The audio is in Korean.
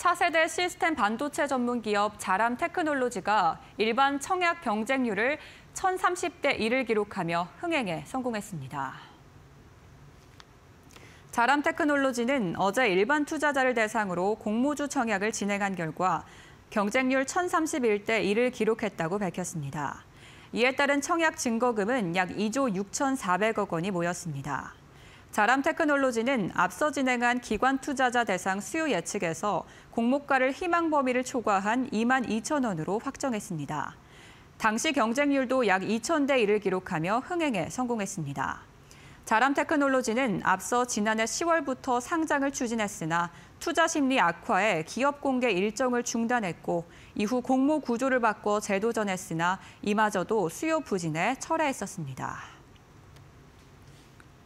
차세대 시스템 반도체 전문 기업 자람 테크놀로지가 일반 청약 경쟁률을 1030대 1을 기록하며 흥행에 성공했습니다. 자람 테크놀로지는 어제 일반 투자자를 대상으로 공모주 청약을 진행한 결과 경쟁률 1031대 1을 기록했다고 밝혔습니다. 이에 따른 청약 증거금은 약 2조 6,400억 원이 모였습니다. 자람 테크놀로지는 앞서 진행한 기관 투자자 대상 수요 예측에서 공모가를 희망 범위를 초과한 2만 2천 원으로 확정했습니다. 당시 경쟁률도 약 2천 대 1을 기록하며 흥행에 성공했습니다. 자람 테크놀로지는 앞서 지난해 10월부터 상장을 추진했으나 투자 심리 악화에 기업 공개 일정을 중단했고 이후 공모 구조를 바꿔 재도전했으나 이마저도 수요 부진에 철회했었습니다.